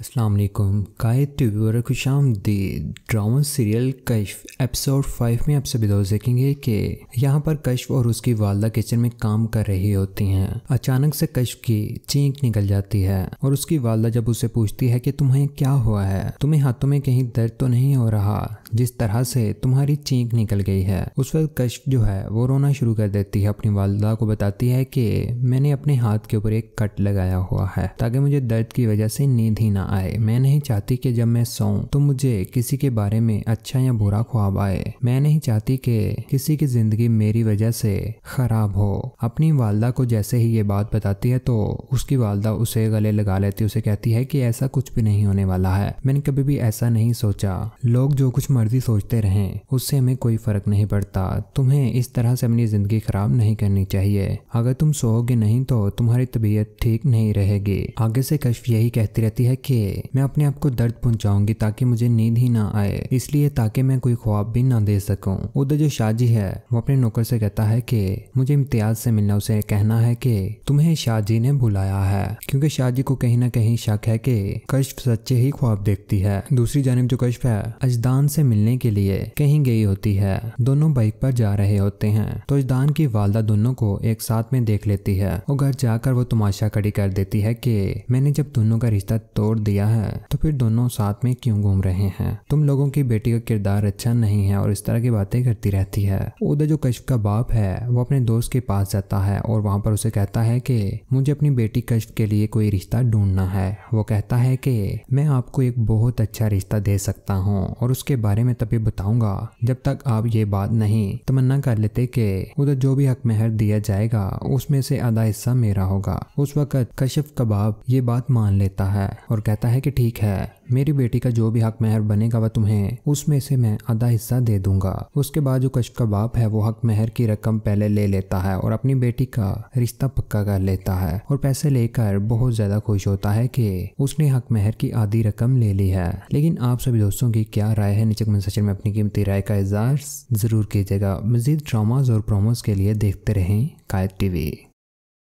अस्सलाम कायद टी व्यूअर खुश दे ड्रामा सीरियल कैफ एपिसोड फाइव में आप सभी दोस्त देखेंगे कि यहाँ पर कश्यप और उसकी वालदा किचन में काम कर रही होती हैं अचानक से कश्यप की चीक निकल जाती है और उसकी वालदा जब उसे पूछती है कि तुम्हें क्या हुआ है तुम्हें हाथों में कहीं दर्द तो नहीं हो रहा जिस तरह से तुम्हारी चीक निकल गई है उस वक्त कश्यप जो है वो रोना शुरू कर देती है अपनी वालदा को बताती है कि मैंने अपने हाथ के ऊपर एक कट लगाया हुआ है ताकि मुझे दर्द की वजह से नींद ही ना आए मैं नहीं चाहती कि जब मैं सोऊं तो मुझे किसी के बारे में अच्छा या बुरा ख्वाब ख्वाब आए मैं नहीं चाहती कि किसी की जिंदगी मेरी वजह से खराब हो अपनी वालदा को जैसे ही ये बात बताती है तो उसकी वालदा उसे गले लगा लेती उसे कहती है कि ऐसा कुछ भी नहीं होने वाला है मैंने कभी भी ऐसा नहीं सोचा लोग जो कुछ मर्जी सोचते रहें उससे हमें कोई फर्क नहीं पड़ता तुम्हें इस तरह से अपनी जिंदगी खराब नहीं करनी चाहिए अगर तुम सोओगे नहीं तो तुम्हारी तबीयत ठीक नहीं रहेगी आगे से कश्फ यही कहती रहती है कि मैं अपने आप को दर्द पहुंचाऊंगी ताकि मुझे नींद ही ना आए इसलिए ताकि मैं कोई ख्वाब जवाब भी ना दे सकूं उधर जो शाहजी है वो अपने नौकर से कहता है कि मुझे इम्तियाज से मिलना उसे कहना है कि तुम्हें शाहजी ने बुलाया है क्योंकि शाहजी को कहीं ना कहीं शक है कि कश्य सच्चे ही ख्वाब देखती है दूसरी जानब जो कश्य है अजदान से मिलने के लिए कहीं गई होती है दोनों बाइक पर जा रहे होते हैं तो अजदान की वालदा दोनों को एक साथ में देख लेती है और घर जाकर वो तमाशा खड़ी कर देती है कि मैंने जब दोनों का रिश्ता तोड़ दिया है तो फिर दोनों साथ में क्यों घूम रहे हैं तुम लोगों की बेटी का किरदार अच्छा नहीं नहीं है और इस तरह की बातें करती रहती है उधर जो कश्यप का बाप है वो अपने दोस्त के पास जाता है और वहाँ पर उसे कहता है कि मुझे अपनी बेटी कश्यप के लिए कोई रिश्ता ढूंढना है वो कहता है कि मैं आपको एक बहुत अच्छा रिश्ता दे सकता हूँ और उसके बारे में तभी बताऊंगा जब तक आप ये बात नहीं तमन्ना कर लेते कि उधर जो भी हक मेहर दिया जाएगा उसमें से आधा हिस्सा मेरा होगा उस वक्त कश्यप कबाब ये बात मान लेता है और कहता है कि ठीक है मेरी बेटी का जो भी हक महर बनेगा वह तुम्हें उसमें से मैं आधा हिस्सा दे दूंगा उसके बाद जो कश्यप का बाप है वो हक महर की रकम पहले ले लेता है और अपनी बेटी का रिश्ता पक्का कर लेता है और पैसे लेकर बहुत ज्यादा खुश होता है कि उसने हक महर की आधी रकम ले ली है लेकिन आप सभी दोस्तों की क्या राय है नीचे कमेंट सेक्शन में अपनी कीमती राय का इजहार जरूर कीजिएगा मजीद ड्रामाज और प्रोमोज के लिए देखते रहें कायद टीवी